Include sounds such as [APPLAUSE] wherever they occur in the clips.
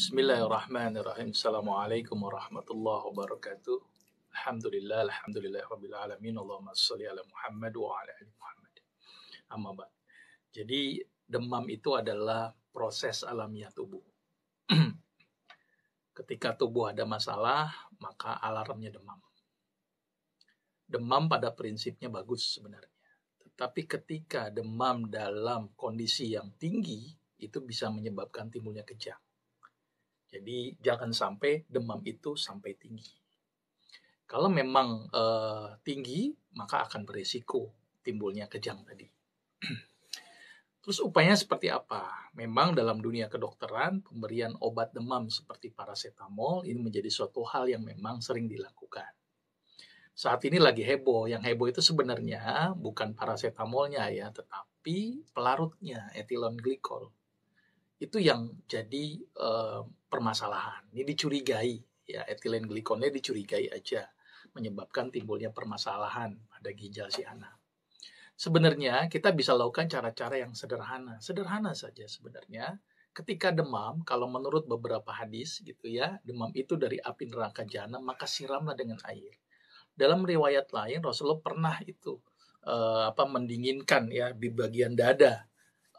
Bismillahirrahmanirrahim. Assalamualaikum warahmatullahi wabarakatuh. Alhamdulillah, alhamdulillah rabbil alamin. Allahumma salli ala Muhammad wa ala ali Muhammad. Amma ba'd. Jadi demam itu adalah proses alamiah tubuh. [CLEARS THROAT] Ketika tubuh ada masalah, maka alarmnya demam. Demam pada prinsipnya bagus sebenarnya. Tetapi ketika demam dalam kondisi yang tinggi, itu bisa menyebabkan timbulnya kejang jadi jangan sampai demam itu sampai tinggi. Kalau memang uh, tinggi, maka akan berisiko timbulnya kejang tadi. [CLEARS THROAT] Terus upayanya seperti apa? Memang dalam dunia kedokteran, pemberian obat demam seperti paracetamol ini menjadi suatu hal yang memang sering dilakukan. Saat ini lagi heboh. Yang heboh itu sebenarnya bukan paracetamolnya ya, tetapi pelarutnya, etilon glikol itu yang jadi uh, permasalahan. Ini dicurigai, ya etilen glikolnya dicurigai aja menyebabkan timbulnya permasalahan pada ginjal si anak. Sebenarnya kita bisa lakukan cara-cara yang sederhana, sederhana saja sebenarnya. Ketika demam, kalau menurut beberapa hadis gitu ya, demam itu dari api neraka jana, maka siramlah dengan air. Dalam riwayat lain Rasulullah pernah itu uh, apa mendinginkan ya di bagian dada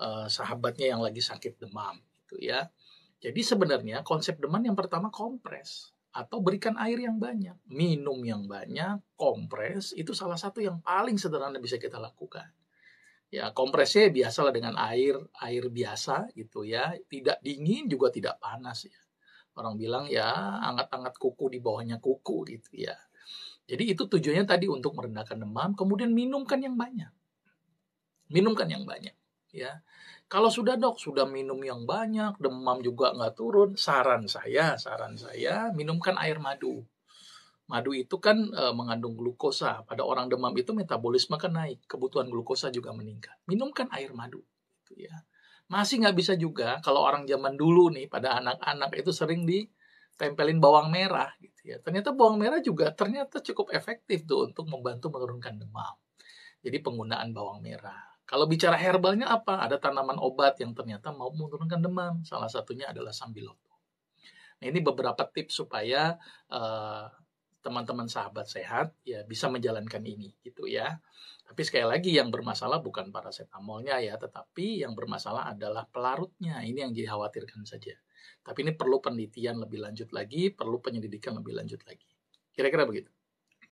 Eh, sahabatnya yang lagi sakit demam gitu ya. Jadi sebenarnya konsep demam yang pertama kompres atau berikan air yang banyak, minum yang banyak, kompres itu salah satu yang paling sederhana bisa kita lakukan. Ya, kompresnya biasalah dengan air, air biasa gitu ya, tidak dingin juga tidak panas ya. Orang bilang ya angkat-angkat kuku di bawahnya kuku gitu ya. Jadi itu tujuannya tadi untuk merendahkan demam, kemudian minumkan yang banyak. Minumkan yang banyak ya. Kalau sudah dok sudah minum yang banyak, demam juga nggak turun, saran saya, saran saya minumkan air madu. Madu itu kan e, mengandung glukosa. Pada orang demam itu metabolisme kan naik, kebutuhan glukosa juga meningkat. Minumkan air madu, gitu ya. Masih nggak bisa juga kalau orang zaman dulu nih pada anak-anak itu sering ditempelin bawang merah, gitu ya. Ternyata bawang merah juga ternyata cukup efektif tuh untuk membantu menurunkan demam. Jadi penggunaan bawang merah kalau bicara herbalnya apa? Ada tanaman obat yang ternyata mau menurunkan demam. Salah satunya adalah sambiloto. Nah, ini beberapa tips supaya teman eh, teman-teman sahabat sehat ya bisa menjalankan ini gitu ya. Tapi sekali lagi yang bermasalah bukan parasetamolnya ya, tetapi yang bermasalah adalah pelarutnya. Ini yang dikhawatirkan saja. Tapi ini perlu penelitian lebih lanjut lagi, perlu penyelidikan lebih lanjut lagi. Kira-kira begitu.